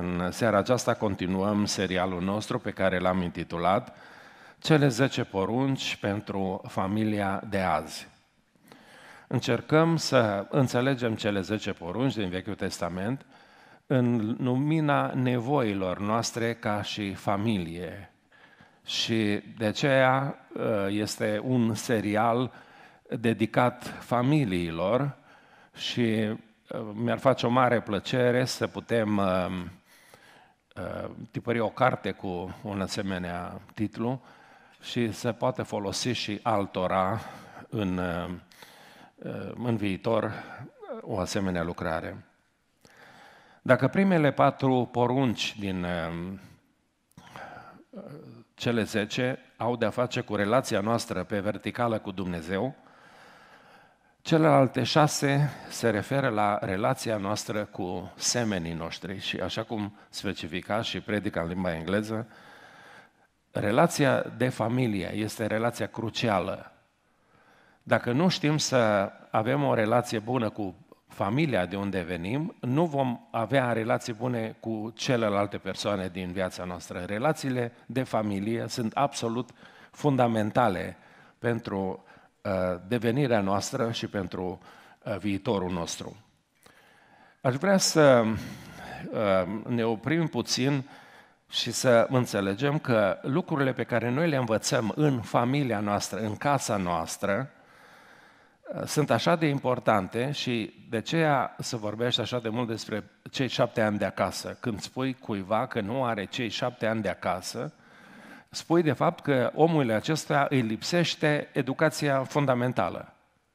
În seara aceasta continuăm serialul nostru pe care l-am intitulat Cele 10 porunci pentru familia de azi. Încercăm să înțelegem cele 10 porunci din Vechiul Testament în lumina nevoilor noastre ca și familie. Și de aceea ă, este un serial dedicat familiilor și ă, mi-ar face o mare plăcere să putem ă, Uh, tipări o carte cu un asemenea titlu și se poate folosi și altora în, uh, în viitor uh, o asemenea lucrare. Dacă primele patru porunci din cele zece au de-a face cu relația noastră pe verticală cu Dumnezeu, Celelalte șase se referă la relația noastră cu semenii noștri și așa cum specifica și predica în limba engleză, relația de familie este relația crucială. Dacă nu știm să avem o relație bună cu familia de unde venim, nu vom avea relații bune cu celelalte persoane din viața noastră. Relațiile de familie sunt absolut fundamentale pentru Uh, devenirea noastră și pentru uh, viitorul nostru. Aș vrea să uh, ne oprim puțin și să înțelegem că lucrurile pe care noi le învățăm în familia noastră, în casa noastră, sunt așa de importante și de aceea să vorbești așa de mult despre cei șapte ani de acasă. Când spui cuiva că nu are cei șapte ani de acasă, spui de fapt că omului acesta îi lipsește educația fundamentală,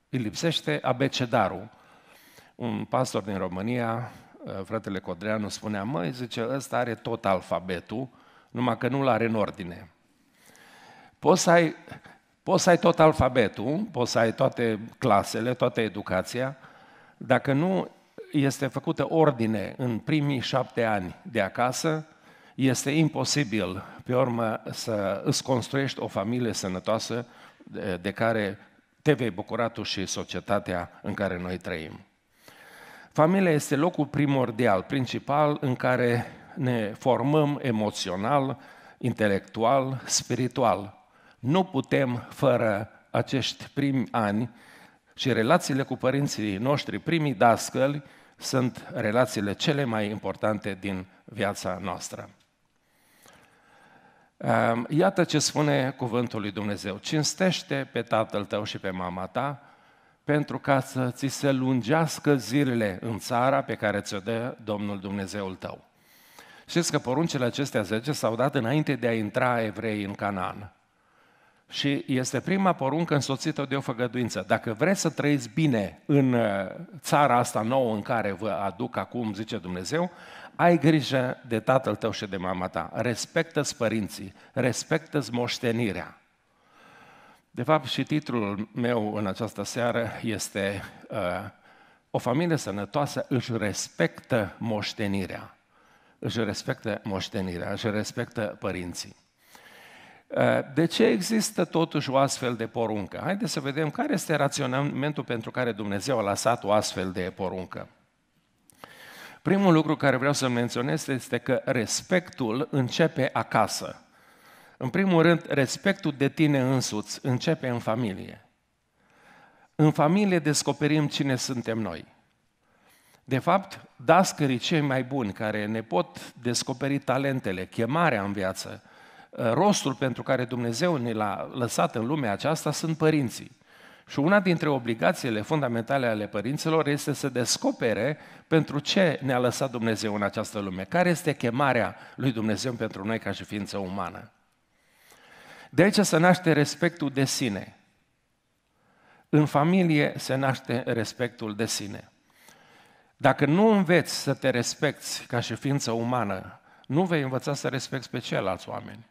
îi lipsește abecedarul. Un pastor din România, fratele Codreanu, spunea, măi, zice, ăsta are tot alfabetul, numai că nu-l are în ordine. Poți să ai, poți să ai tot alfabetul, poți să ai toate clasele, toată educația, dacă nu este făcută ordine în primii șapte ani de acasă, este imposibil, pe urmă, să îți construiești o familie sănătoasă de care te vei bucura tu și societatea în care noi trăim. Familia este locul primordial, principal, în care ne formăm emoțional, intelectual, spiritual. Nu putem fără acești primi ani și relațiile cu părinții noștri, primii dascăli, sunt relațiile cele mai importante din viața noastră. Ehm, iată ce spune cuvântul lui Dumnezeu. Cinstește pe tatăl tău și pe mama ta, pentru ca să ți se lungească zilele în țara pe care ți-o dă Domnul Dumnezeul tău. Știți că poruncile acestea 10 s-au dat înainte de a intra evrei în Canaan. Și este prima poruncă însoțită de o făgăduință. Dacă vreți să trăiți bine în ă, țara asta nouă în care vă aduc acum, zice Dumnezeu, ai grijă de tatăl tău și de mama ta, respectă-ți părinții, respectă-ți moștenirea. De fapt, și titlul meu în această seară este uh, O familie sănătoasă își respectă moștenirea. Își respectă moștenirea, își respectă părinții. Uh, de ce există totuși o astfel de poruncă? Haideți să vedem care este raționamentul pentru care Dumnezeu a lăsat o astfel de poruncă. Primul lucru care vreau să menționez este că respectul începe acasă. În primul rând, respectul de tine însuți începe în familie. În familie descoperim cine suntem noi. De fapt, dascării cei mai buni care ne pot descoperi talentele, chemarea în viață, rostul pentru care Dumnezeu ne l-a lăsat în lumea aceasta sunt părinții. Și una dintre obligațiile fundamentale ale părinților este să descopere pentru ce ne-a lăsat Dumnezeu în această lume, care este chemarea lui Dumnezeu pentru noi ca și ființă umană. De aici se naște respectul de sine. În familie se naște respectul de sine. Dacă nu înveți să te respecti ca și ființă umană, nu vei învăța să respecti pe ceilalți oameni.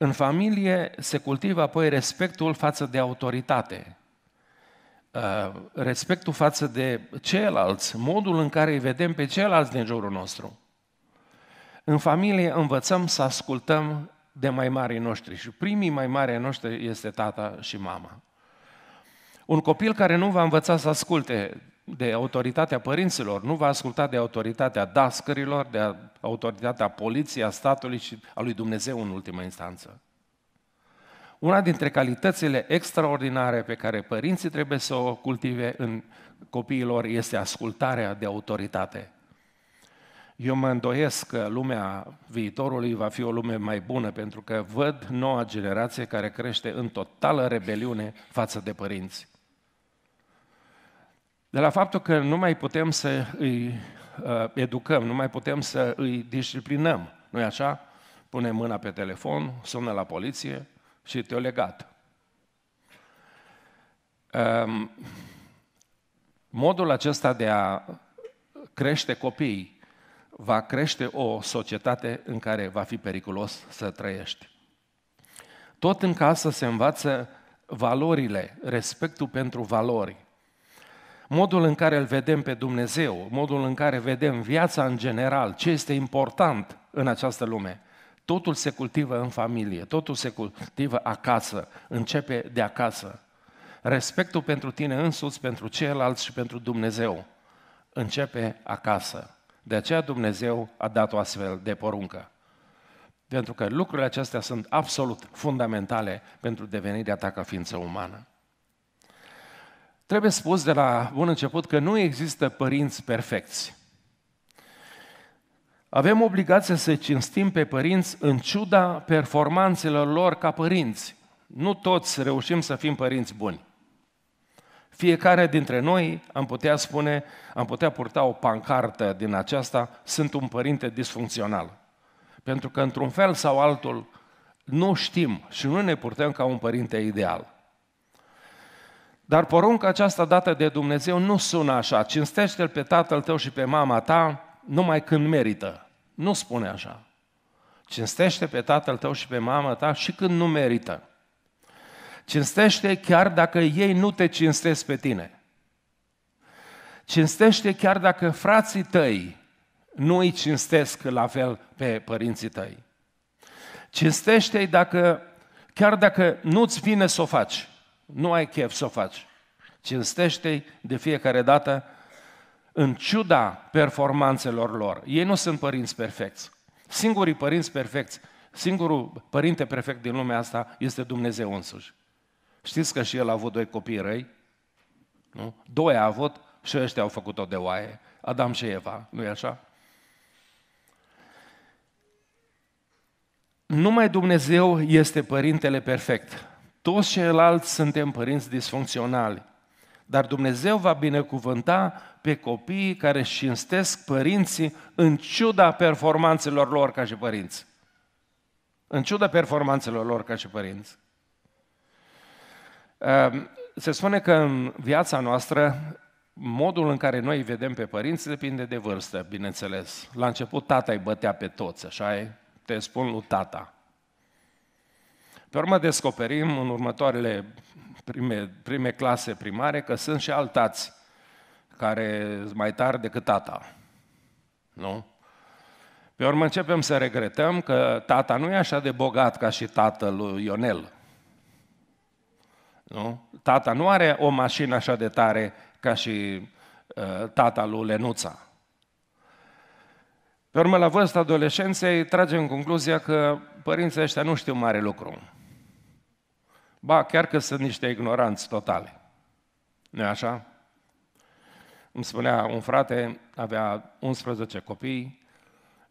În familie se cultivă apoi respectul față de autoritate, uh, respectul față de ceilalți, modul în care îi vedem pe ceilalți din jurul nostru. În familie învățăm să ascultăm de mai mari noștri și primii mai mari noștri este tata și mama. Un copil care nu va învăța să asculte de autoritatea părinților, nu va asculta de autoritatea dascărilor, de autoritatea poliției, a statului și a lui Dumnezeu în ultima instanță. Una dintre calitățile extraordinare pe care părinții trebuie să o cultive în copiilor este ascultarea de autoritate. Eu mă îndoiesc că lumea viitorului va fi o lume mai bună, pentru că văd noua generație care crește în totală rebeliune față de părinți de la faptul că nu mai putem să îi uh, educăm, nu mai putem să îi disciplinăm, nu-i așa? Pune mâna pe telefon, sună la poliție și te-o legat. Um, modul acesta de a crește copiii va crește o societate în care va fi periculos să trăiești. Tot în casă se învață valorile, respectul pentru valori modul în care îl vedem pe Dumnezeu, modul în care vedem viața în general, ce este important în această lume, totul se cultivă în familie, totul se cultivă acasă, începe de acasă. Respectul pentru tine însuți, pentru ceilalți și pentru Dumnezeu începe acasă. De aceea Dumnezeu a dat o astfel de poruncă. Pentru că lucrurile acestea sunt absolut fundamentale pentru devenirea ta ca ființă umană. Trebuie spus de la bun început că nu există părinți perfecți. Avem obligația să cinstim pe părinți în ciuda performanțelor lor ca părinți. Nu toți reușim să fim părinți buni. Fiecare dintre noi am putea spune, am putea purta o pancartă din aceasta, sunt un părinte disfuncțional. Pentru că într-un fel sau altul nu știm și nu ne purtăm ca un părinte ideal. Dar porunca aceasta dată de Dumnezeu nu sună așa. Cinstește-l pe tatăl tău și pe mama ta numai când merită. Nu spune așa. Cinstește pe tatăl tău și pe mama ta și când nu merită. Cinstește chiar dacă ei nu te cinstesc pe tine. Cinstește chiar dacă frații tăi nu îi cinstesc la fel pe părinții tăi. Cinstește-i dacă, chiar dacă nu-ți vine să o faci nu ai chef să o faci. Cinstește-i de fiecare dată în ciuda performanțelor lor. Ei nu sunt părinți perfecți. Singurii părinți perfecți, singurul părinte perfect din lumea asta este Dumnezeu însuși. Știți că și el a avut doi copii răi? Nu? Doi a avut și ăștia au făcut-o de oaie. Adam și Eva, nu e așa? Numai Dumnezeu este Părintele Perfect. Toți ceilalți suntem părinți disfuncționali. Dar Dumnezeu va binecuvânta pe copiii care își cinstesc părinții în ciuda performanțelor lor ca și părinți. În ciuda performanțelor lor ca și părinți. Ehm, se spune că în viața noastră modul în care noi îi vedem pe părinți depinde de vârstă, bineînțeles. La început tata îi bătea pe toți, așa e? Te spun lui tata. Pe urmă descoperim în următoarele prime, prime clase primare că sunt și altați care sunt mai tari decât tata. Nu? Pe urmă începem să regretăm că tata nu e așa de bogat ca și tatăl lui Ionel. Nu? Tata nu are o mașină așa de tare ca și uh, tata lui Lenuța. Pe urmă, la vârsta adolescenței, tragem concluzia că părinții ăștia nu știu mare lucru. Ba, chiar că sunt niște ignoranți totale. nu așa? Îmi spunea un frate, avea 11 copii,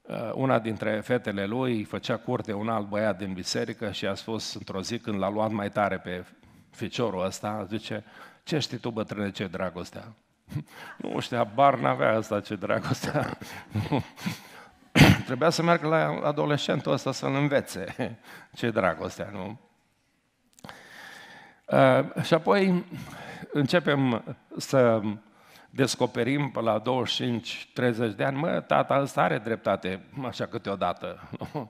uh, una dintre fetele lui făcea curte un alt băiat din biserică și a spus într-o zi când l-a luat mai tare pe ficiorul ăsta, zice, ce știi tu, bătrâne, ce dragostea? nu știa, bar n-avea asta ce dragostea. Trebuia să meargă la adolescentul ăsta să-l învețe ce dragostea, nu? Uh, și apoi începem să descoperim pe la 25-30 de ani, mă, tata ăsta are dreptate, așa câteodată.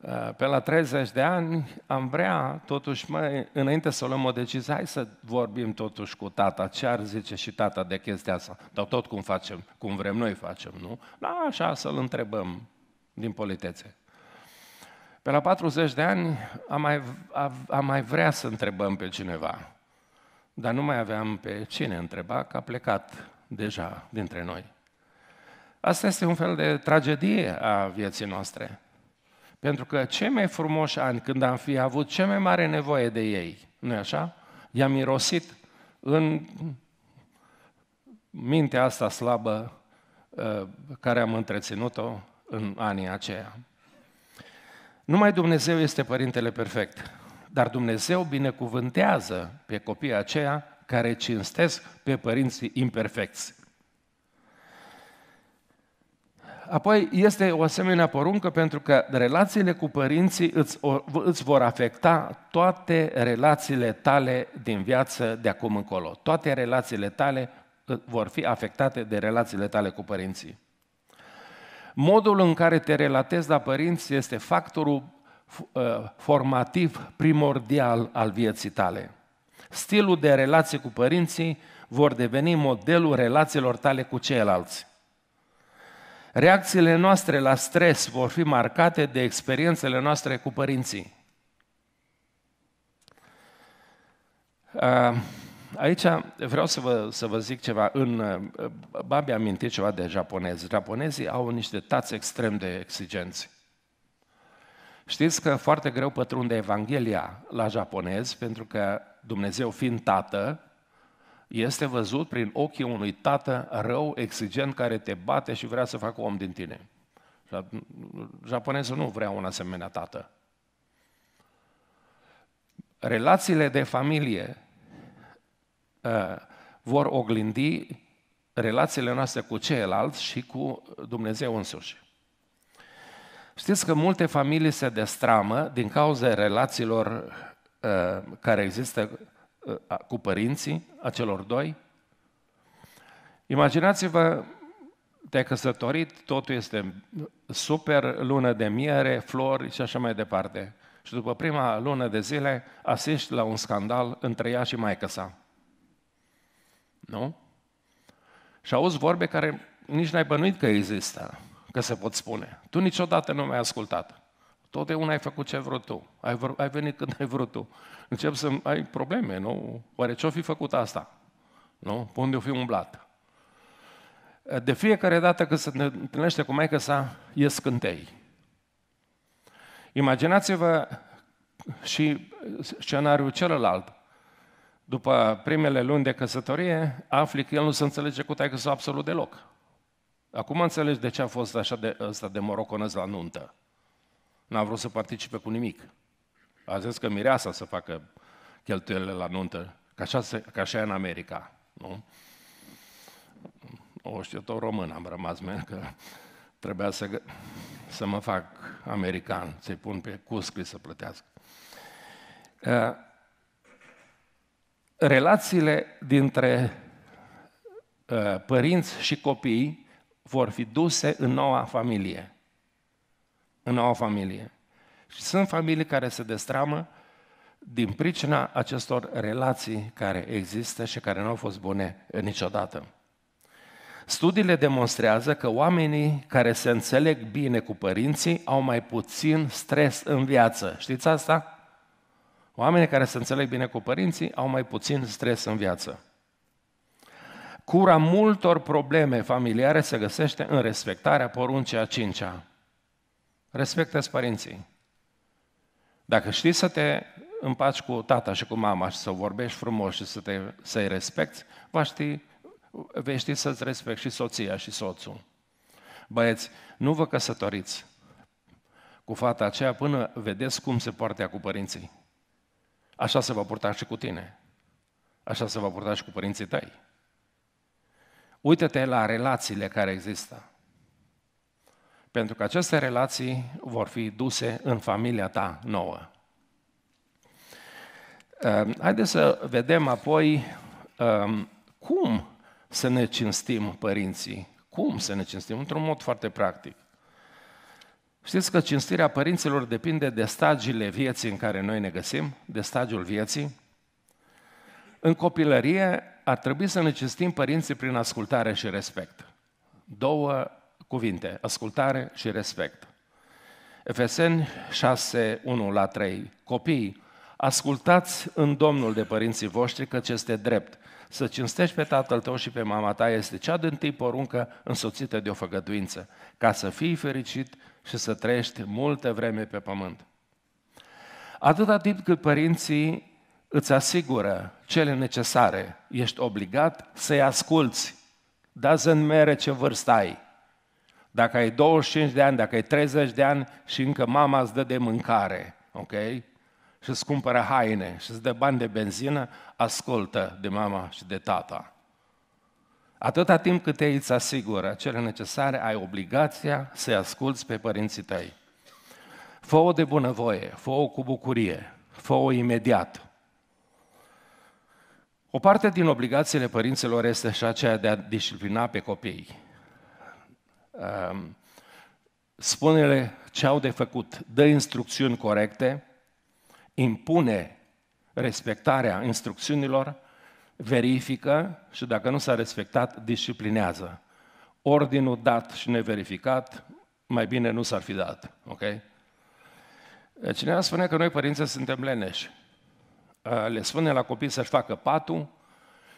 Uh, pe la 30 de ani am vrea, totuși, mă, înainte să luăm o decizie, hai să vorbim totuși cu tata, ce ar zice și tata de chestia asta, dar tot cum facem, cum vrem noi facem, nu? Da, așa să-l întrebăm din politețe. Pe la 40 de ani am mai, am mai vrea să întrebăm pe cineva, dar nu mai aveam pe cine întreba, că a plecat deja dintre noi. Asta este un fel de tragedie a vieții noastre. Pentru că cei mai frumoși ani, când am fi avut cea mai mare nevoie de ei, nu e așa? I-am mirosit în mintea asta slabă uh, care am întreținut-o în anii aceia. Numai Dumnezeu este Părintele Perfect, dar Dumnezeu binecuvântează pe copiii aceia care cinstesc pe părinții imperfecți. Apoi este o asemenea poruncă pentru că relațiile cu părinții îți, îți vor afecta toate relațiile tale din viață de acum încolo. Toate relațiile tale vor fi afectate de relațiile tale cu părinții. Modul în care te relatezi la părinți este factorul ă, formativ primordial al vieții tale. Stilul de relație cu părinții vor deveni modelul relațiilor tale cu ceilalți. Reacțiile noastre la stres vor fi marcate de experiențele noastre cu părinții. Uh, aici vreau să vă, să vă zic ceva. În, uh, Babi am amintit ceva de japonezi. Japonezii au niște tați extrem de exigenți. Știți că foarte greu pătrunde Evanghelia la japonezi, pentru că Dumnezeu fiind tată, este văzut prin ochii unui tată rău, exigent, care te bate și vrea să facă om din tine. Japonezul nu vrea un asemenea tată. Relațiile de familie Uh, vor oglindi relațiile noastre cu ceilalți și cu Dumnezeu însuși. Știți că multe familii se destramă din cauza relațiilor uh, care există uh, cu părinții, acelor doi. Imaginați-vă, te-ai căsătorit, totul este super, lună de miere, flori și așa mai departe. Și după prima lună de zile asiști la un scandal între ea și maică sa. Nu? Și auzi vorbe care nici n-ai bănuit că există, că se pot spune. Tu niciodată nu mi-ai ascultat. Totdeauna ai făcut ce ai vrut tu. Ai, vr- ai venit când ai vrut tu. Încep să ai probleme, nu? Oare ce-o fi făcut asta? Nu? Pe unde o fi umblat? De fiecare dată când se întâlnește cu maică sa, ies scântei. Imaginați-vă și scenariul celălalt după primele luni de căsătorie, afli că el nu se înțelege cu taică sau absolut deloc. Acum înțelegi de ce a fost așa de, ăsta de moroconez la nuntă. N-a vrut să participe cu nimic. A zis că mireasa să facă cheltuielile la nuntă, ca așa, se, ca așa e în America. Nu? O știu tot român am rămas, mea, că trebuia să, să mă fac american, să-i pun pe cuscri să plătească. Uh, relațiile dintre uh, părinți și copii vor fi duse în noua familie. În noua familie. Și sunt familii care se destramă din pricina acestor relații care există și care nu au fost bune niciodată. Studiile demonstrează că oamenii care se înțeleg bine cu părinții au mai puțin stres în viață. Știți asta? Oamenii care se înțeleg bine cu părinții au mai puțin stres în viață. Cura multor probleme familiare se găsește în respectarea poruncii a cincea. Respectă-ți părinții. Dacă știi să te împaci cu tata și cu mama și să vorbești frumos și să te, să-i respecti, va ști, vei ști să-ți respecti și soția și soțul. Băieți, nu vă căsătoriți cu fata aceea până vedeți cum se poartă cu părinții. Așa se va purta și cu tine. Așa se va purta și cu părinții tăi. Uită-te la relațiile care există. Pentru că aceste relații vor fi duse în familia ta nouă. Ehm, haideți să vedem apoi ehm, cum să ne cinstim părinții. Cum să ne cinstim? Într-un mod foarte practic. Știți că cinstirea părinților depinde de stagiile vieții în care noi ne găsim, de stagiul vieții? În copilărie ar trebui să ne cinstim părinții prin ascultare și respect. Două cuvinte, ascultare și respect. Efeseni 6, 1 la 3. copii, ascultați în Domnul de părinții voștri ce este drept. Să cinstești pe tatăl tău și pe mama ta este cea din tâi poruncă însoțită de o făgăduință, ca să fii fericit și să trăiești multă vreme pe pământ. Atâta timp cât părinții îți asigură cele necesare, ești obligat să-i asculți. Doesn't mere ce vârstă ai. Dacă ai 25 de ani, dacă ai 30 de ani și încă mama îți dă de mâncare, ok? și îți cumpără haine și îți dă bani de benzină, ascultă de mama și de tata. Atâta timp cât ei îți asigură cele necesare, ai obligația să-i asculți pe părinții tăi. Fă-o de bunăvoie, fă-o cu bucurie, fă-o imediat. O parte din obligațiile părinților este și aceea de a disciplina pe copii. Ehm, spune-le ce au de făcut, dă instrucțiuni corecte, impune respectarea instrucțiunilor, verifică și dacă nu s-a respectat, disciplinează. Ordinul dat și neverificat, mai bine nu s-ar fi dat. Ok? Cineva spune că noi, părinții, suntem leneși. Le spune la copii să-și facă patul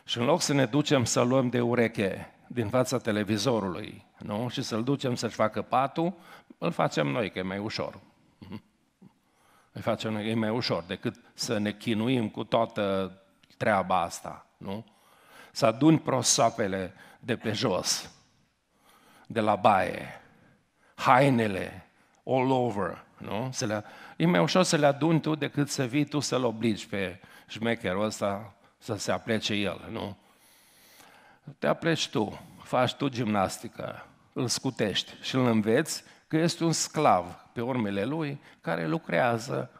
și în loc să ne ducem să luăm de ureche din fața televizorului nu? și să-l ducem să-și facă patul, îl facem noi, că e mai ușor. Mhm. Îi facem, e mai ușor decât să ne chinuim cu toată treaba asta, nu? Să aduni prosapele de pe jos, de la baie, hainele, all over, nu? Să le, e mai ușor să le aduni tu decât să vii tu să-l obligi pe șmecherul ăsta să se aplece el, nu? Te apleci tu, faci tu gimnastică, îl scutești și îl înveți că este un sclav pe urmele lui care lucrează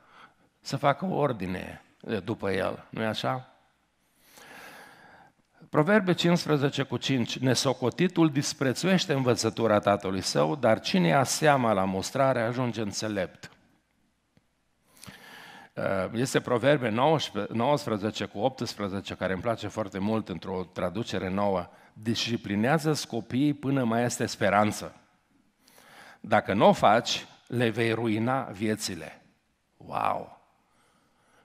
să facă ordine după el, nu-i așa? Proverbe 15 cu 5. Nesocotitul disprețuiește învățătura tatălui său, dar cine ia seama la mostrare ajunge înțelept. Uh, este Proverbe 19, 19 cu 18, care îmi place foarte mult într-o traducere nouă. Disciplinează copiii până mai este speranță. Dacă nu o faci, le vei ruina viețile. Wow!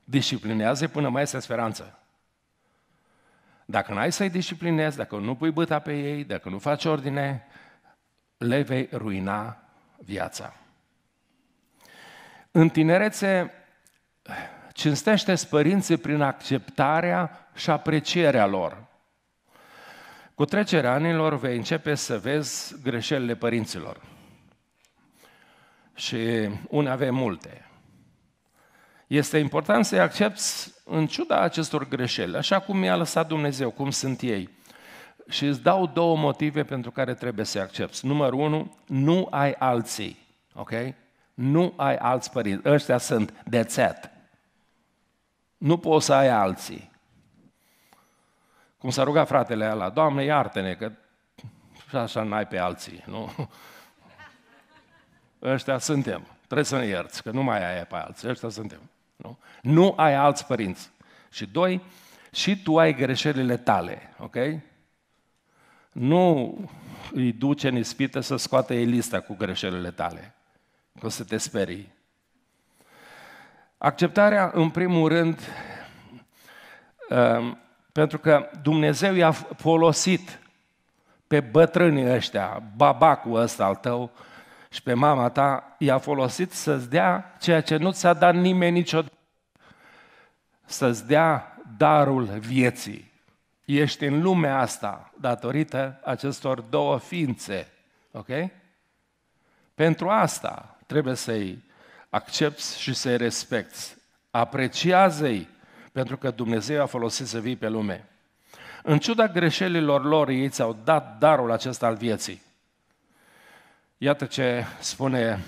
Disciplinează până mai este speranță. Dacă n-ai să-i disciplinezi, dacă nu pui băta pe ei, dacă nu faci ordine, le vei ruina viața. În tinerețe, cinstește părinții prin acceptarea și aprecierea lor. Cu trecerea anilor vei începe să vezi greșelile părinților și unii avem multe. Este important să-i accepti în ciuda acestor greșeli, așa cum mi-a lăsat Dumnezeu, cum sunt ei. Și îți dau două motive pentru care trebuie să-i accepti. Numărul unu, nu ai alții. Ok? Nu ai alți părinți. Ăștia sunt dețet. Nu poți să ai alții. Cum s-a rugat fratele ăla, Doamne iartă-ne că așa n-ai pe alții, nu? ăștia suntem. Trebuie să ne ierți, că nu mai ai pe alții, ăștia suntem. Nu? nu ai alți părinți. Și doi, și tu ai greșelile tale, ok? Nu îi duce în ispită să scoată ei lista cu greșelile tale, că o să te sperii. Acceptarea, în primul rând, um, pentru că Dumnezeu i-a folosit pe bătrânii ăștia, babacul ăsta al tău, și pe mama ta, i-a folosit să-ți dea ceea ce nu ți-a dat nimeni niciodată. Să-ți dea darul vieții. Ești în lumea asta datorită acestor două ființe. Ok? Pentru asta trebuie să-i accepti și să-i respecti. Apreciază-i pentru că Dumnezeu a folosit să vii pe lume. În ciuda greșelilor lor, ei ți-au dat darul acesta al vieții. Iată ce spune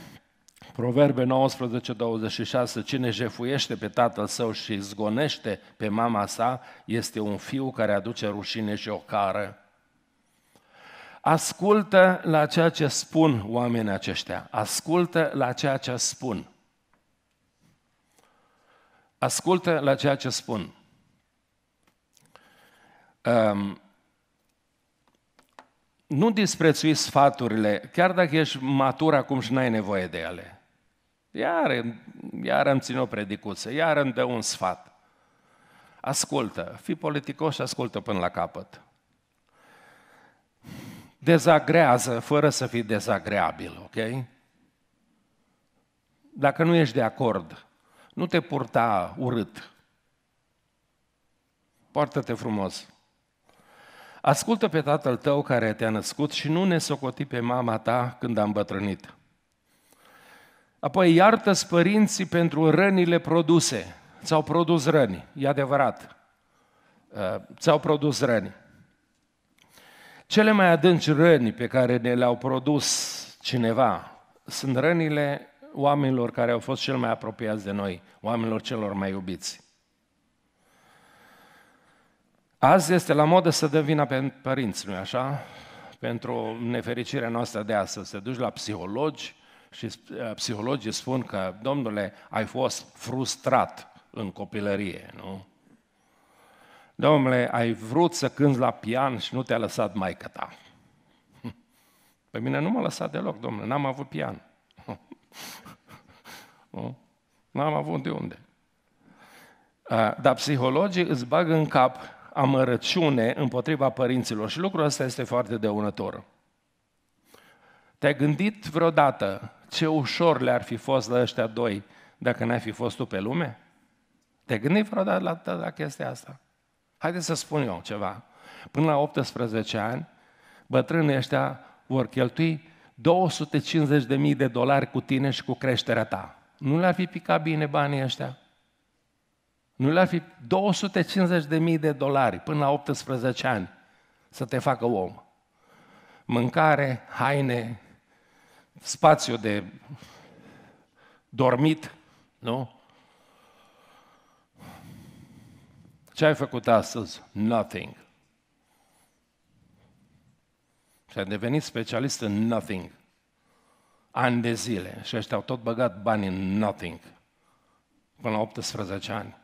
Proverbe 19, 26, cine jefuiește pe tatăl său și zgonește pe mama sa, este un fiu care aduce rușine și cară. Ascultă la ceea ce spun oamenii aceștia, ascultă la ceea ce spun. Ascultă la ceea ce spun. Um, nu disprețui sfaturile, chiar dacă ești matur acum și n-ai nevoie de ele. Iar, iar îmi țin o predicuță, iar îmi dă un sfat. Ascultă, fii politicos și ascultă până la capăt. Dezagrează fără să fii dezagreabil, ok? Dacă nu ești de acord, nu te purta urât. Poartă-te frumos. Ascultă pe tatăl tău care te-a născut și nu ne socoti pe mama ta când am bătrânit. Apoi iartă părinții pentru rănile produse. Ți-au produs răni, e adevărat. Uh, ți-au produs răni. Cele mai adânci răni pe care ne le-au produs cineva sunt rănile oamenilor care au fost cel mai apropiați de noi, oamenilor celor mai iubiți. Azi este la modă să dă vina pe părinți, nu așa? Pentru nefericirea noastră de astăzi. Te duci la psihologi și eh, psihologii spun că, domnule, ai fost frustrat în copilărie, nu? Domnule, ai vrut să cânți la pian și nu te-a lăsat maică ta. Pe mine nu m-a lăsat deloc, domnule, n-am avut pian. Nu? N-am avut de unde. Eh, dar psihologii îți bagă în cap amărăciune împotriva părinților și lucrul ăsta este foarte dăunător. Te-ai gândit vreodată ce ușor le-ar fi fost la ăștia doi dacă n-ai fi fost tu pe lume? Te-ai gândit vreodată la, la chestia asta? Haideți să spun eu ceva. Până la 18 ani, bătrânii ăștia vor cheltui 250.000 de dolari cu tine și cu creșterea ta. Nu le-ar fi picat bine banii ăștia? Nu le-ar fi 250.000 de dolari până la 18 ani să te facă om. Mâncare, haine, spațiu de dormit, nu? Ce ai făcut astăzi? Nothing. Și ai devenit specialist în nothing. Ani de zile. Și ăștia au tot băgat bani în nothing. Până la 18 ani.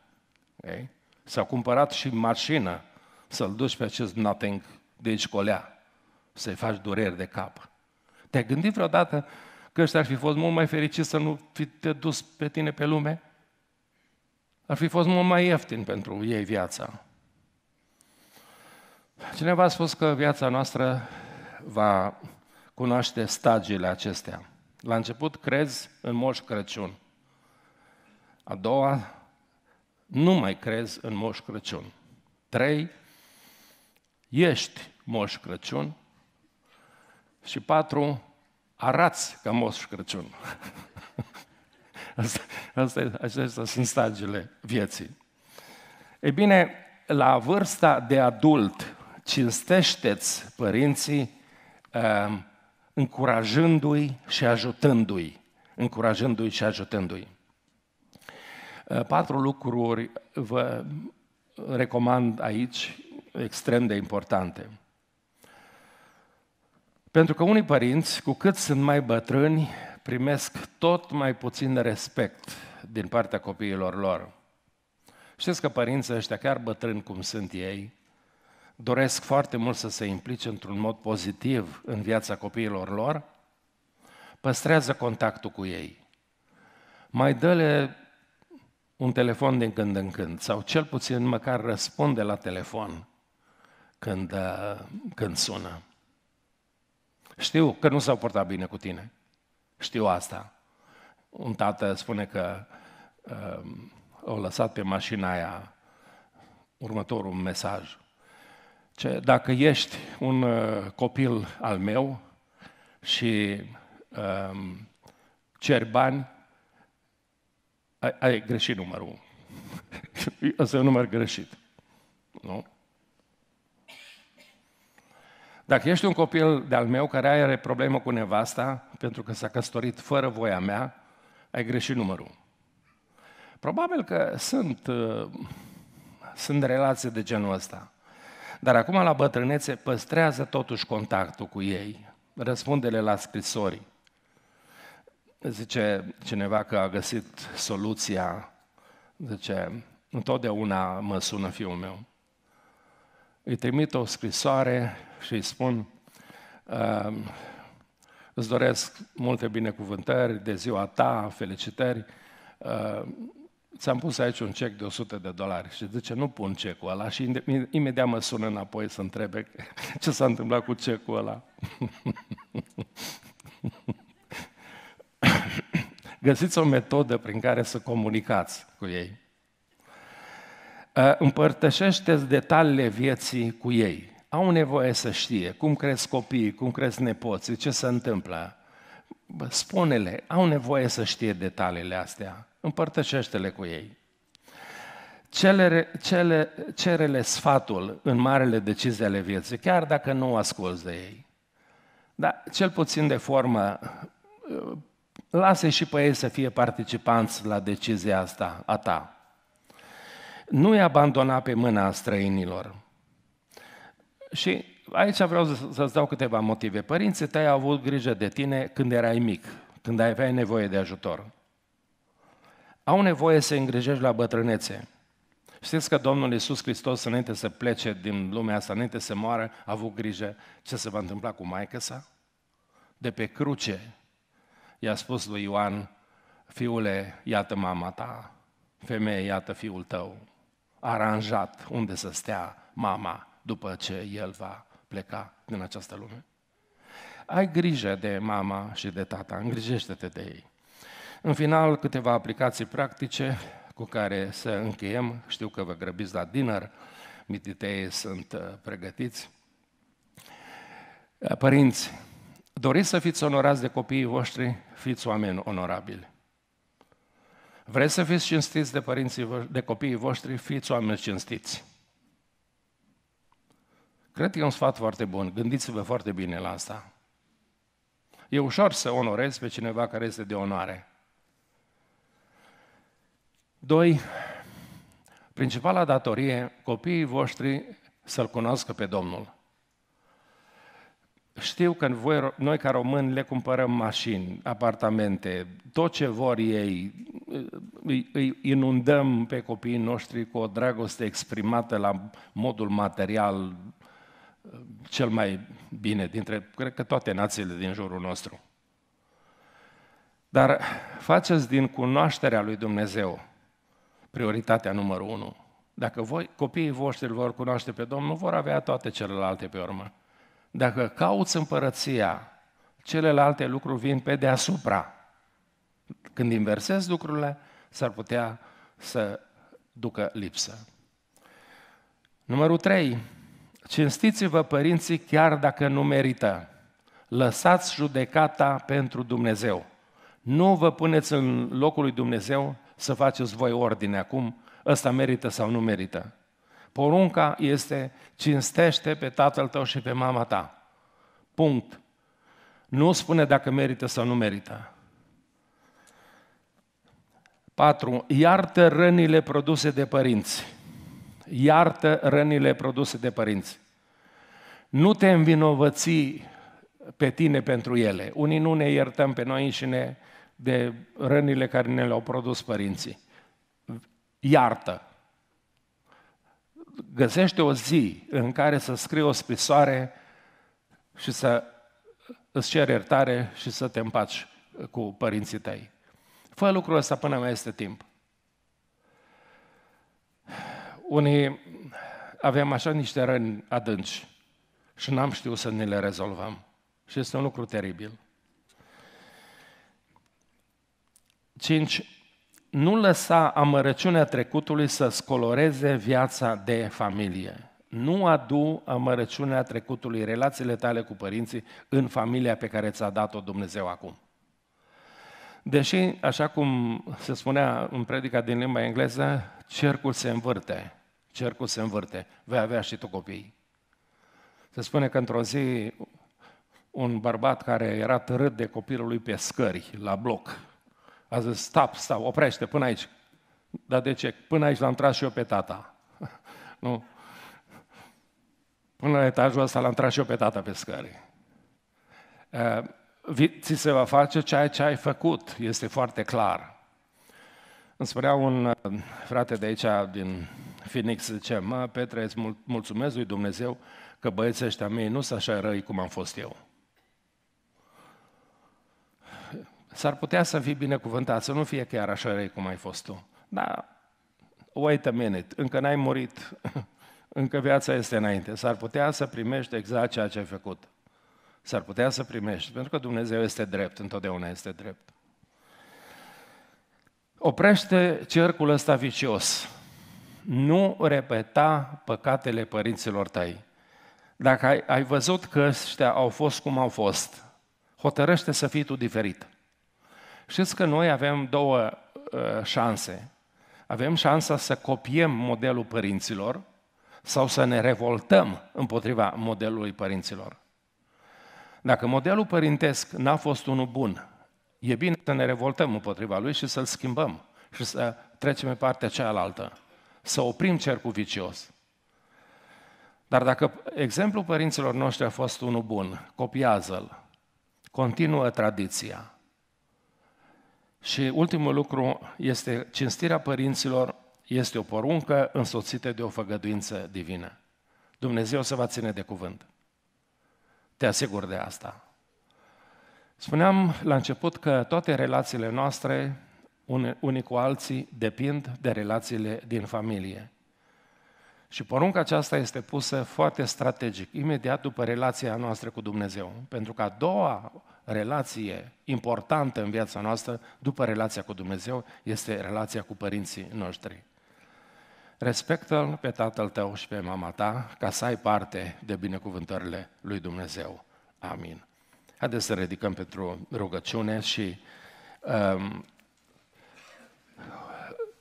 Ei? S-a cumpărat și mașină să-l duci pe acest nothing de aici colea, să-i faci dureri de cap. Te-ai gândit vreodată că ăștia ar fi fost mult mai fericit să nu fi te dus pe tine pe lume? Ar fi fost mult mai ieftin pentru ei viața. Cineva a spus că viața noastră va cunoaște stagiile acestea. La început crezi în Moș Crăciun. A doua nu mai crezi în Moș Crăciun. 3. Ești Moș Crăciun. Și 4. Arați ca Moș Crăciun. acestea sunt stagiile vieții. Ei bine, la vârsta de adult, cinstește-ți părinții ehm, încurajându-i și ajutându-i. Încurajându-i și ajutându-i. Eh, patru lucruri vă recomand aici, extrem de importante. Pentru că unii părinți, cu cât sunt mai bătrâni, primesc tot mai puțin respect din partea copiilor lor. Știți că părinții ăștia, chiar bătrâni cum sunt ei, doresc foarte mult să se implice într-un mod pozitiv în viața copiilor lor, păstrează contactul cu ei. Mai dă-le un telefon din când în când sau cel puțin măcar răspunde la telefon când, uh, când sună. Știu că nu s-au portat bine cu tine. Știu asta. Un tată spune că uh, au lăsat pe mașina aia următorul mesaj. Ce, dacă ești un uh, copil al meu și uh, ceri bani, ai, ai greșit numărul. Asta e un număr greșit. Nu? Dacă ești un copil de-al meu care are problemă cu nevasta, pentru că s-a căsătorit fără voia mea, ai greșit numărul. Probabil că sunt, uh, sunt relații de genul ăsta. Dar acum la bătrânețe păstrează totuși contactul cu ei, răspundele la scrisori zice cineva că a găsit soluția, zice, întotdeauna mă sună fiul meu. Îi trimit o scrisoare și îi spun, uh, îți doresc multe binecuvântări de ziua ta, felicitări, uh, ți-am pus aici un cec de 100 de dolari și zice, nu pun cecul ăla și imediat mă sună înapoi să întrebe ce s-a întâmplat cu cecul ăla. Găsiți o metodă prin care să comunicați cu ei. Uh, împărtășește detaliile vieții cu ei. Au nevoie să știe cum cresc copiii, cum cresc nepoții, ce se întâmplă. Spune-le, au nevoie să știe detaliile astea. Împărtășește-le cu ei. Cele, cele, sfatul în marele decizii ale vieții, chiar dacă nu o asculți de ei. Dar cel puțin de formă uh, lasă și pe ei să fie participanți la decizia asta a ta. Nu-i abandona pe mâna străinilor. Și aici vreau să-ți dau câteva motive. Părinții tăi au avut grijă de tine când erai mic, când aveai nevoie de ajutor. Au nevoie să îngrijești la bătrânețe. Știți că Domnul Iisus Hristos, înainte să plece din lumea asta, înainte să moară, a avut grijă ce se va întâmpla cu maică sa? De pe cruce i-a spus lui Ioan, fiule, iată mama ta, femeie, iată fiul tău, aranjat unde să stea mama după ce el va pleca din această lume. Ai grijă de mama și de tata, îngrijește-te de ei. În final, câteva aplicații practice cu care să încheiem. Știu că vă grăbiți la dinner, mititei sunt uh, pregătiți. Părinți, Doriți să fiți onorați de copiii voștri, fiți oameni onorabili. Vreți să fiți cinstiți de, părinții vo- de copiii voștri, fiți oameni cinstiți. Cred că e un sfat foarte bun. Gândiți-vă foarte bine la asta. E ușor să onorezi pe cineva care este de onoare. Doi, principala datorie, copiii voștri să-L cunoască pe Domnul. Știu că voi, noi ca români le cumpărăm mașini, apartamente, tot ce vor ei, îi inundăm pe copiii noștri cu o dragoste exprimată la modul material cel mai bine dintre, cred că toate națiile din jurul nostru. Dar faceți din cunoașterea lui Dumnezeu prioritatea numărul unu. Dacă voi, copiii voștri vor cunoaște pe Domnul, vor avea toate celelalte pe urmă. Dacă cauți împărăția, celelalte lucruri vin pe deasupra. Când inversezi lucrurile, s-ar putea să ducă lipsă. Numărul 3. Cinstiți-vă părinții chiar dacă nu merită. Lăsați judecata pentru Dumnezeu. Nu vă puneți în locul lui Dumnezeu să faceți voi ordine acum, ăsta merită sau nu merită. Porunca este cinstește pe tatăl tău și pe mama ta. Punct. Nu spune dacă merită sau nu merită. 4. Iartă rănile produse de părinți. Iartă rănile produse de părinți. Nu te învinovăți pe tine pentru ele. Unii nu ne iertăm pe noi înșine de rănile care ne le-au produs părinții. Iartă găsește o zi în care să scrie o scrisoare și să îți ceri iertare și să te împaci cu părinții tăi. Fă lucrul ăsta până mai este timp. Unii avem așa niște răni adânci și n-am știut să ne le rezolvăm. Și este un lucru teribil. 5 nu lăsa amărăciunea trecutului să scoloreze viața de familie. Nu adu amărăciunea trecutului, relațiile tale cu părinții în familia pe care ți-a dat-o Dumnezeu acum. Deși, așa cum se spunea în predica din limba engleză, cercul se învârte, cercul se învârte, vei avea și tu copii. Se spune că într-o zi un bărbat care era târât de copilul lui pe scări, la bloc, a zis, stop, stop, oprește, până aici. Dar de ce? Până aici l-am tras și eu pe tata. nu? Până la etajul ăsta l-am tras și eu pe tata pe scări. Uh, ți se va face ceea ce ai făcut, este foarte clar. Îmi spunea un frate de aici, din Phoenix, zice, mă, Petre, îți mulțumesc lui Dumnezeu că băieții ăștia mei nu sunt așa răi cum am fost eu. s-ar putea să fii binecuvântat, să nu fie chiar așa răi cum ai fost tu. Dar wait a minute, încă n-ai murit, încă viața este înainte. S-ar putea să primești exact ceea ce ai făcut. S-ar putea să primești, pentru că Dumnezeu este drept, întotdeauna este drept. Oprește cercul ăsta vicios. Nu repeta păcatele părinților tăi. Dacă ai, ai văzut că ăștia au fost cum au fost, hotărăște să fii tu diferit. Știți că noi avem două uh, șanse. Avem șansa să copiem modelul părinților sau să ne revoltăm împotriva modelului părinților. Dacă modelul părintesc n-a fost unul bun, e bine să ne revoltăm împotriva lui și să-l schimbăm și să trecem pe partea cealaltă, să oprim cercul vicios. Dar dacă exemplul părinților noștri a fost unul bun, copiază-l, continuă tradiția, și ultimul lucru este cinstirea părinților este o poruncă însoțită de o făgăduință divină. Dumnezeu să vă ține de cuvânt. Te asigur de asta. Spuneam la început că toate relațiile noastre, unii cu alții, depind de relațiile din familie. Și porunca aceasta este pusă foarte strategic, imediat după relația noastră cu Dumnezeu. Pentru că a doua relație importantă în viața noastră, după relația cu Dumnezeu, este relația cu părinții noștri. Respectă-l pe tatăl tău și pe mama ta ca să ai parte de binecuvântările lui Dumnezeu. Amin. Haideți să ridicăm pentru rugăciune și um,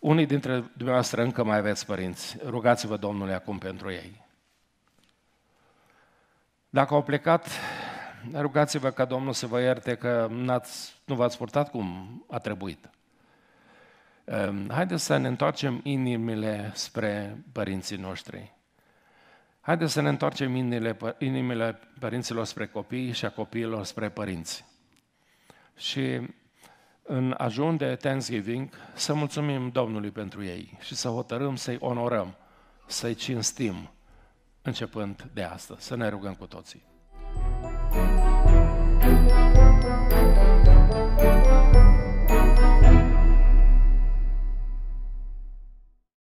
unii dintre dumneavoastră încă mai aveți părinți. Rugați-vă Domnului acum pentru ei. Dacă au plecat, rugați-vă ca Domnul să vă ierte că n-ați, nu v-ați purtat cum a trebuit. Ehm, haideți să ne întoarcem inimile spre părinții noștri. Haideți să ne întoarcem inimile, inimile părinților spre copii și a copiilor spre părinți. Și în ajun de Thanksgiving să mulțumim Domnului pentru ei și să hotărâm să-i onorăm, să-i cinstim, începând de astăzi. Să ne rugăm cu toții.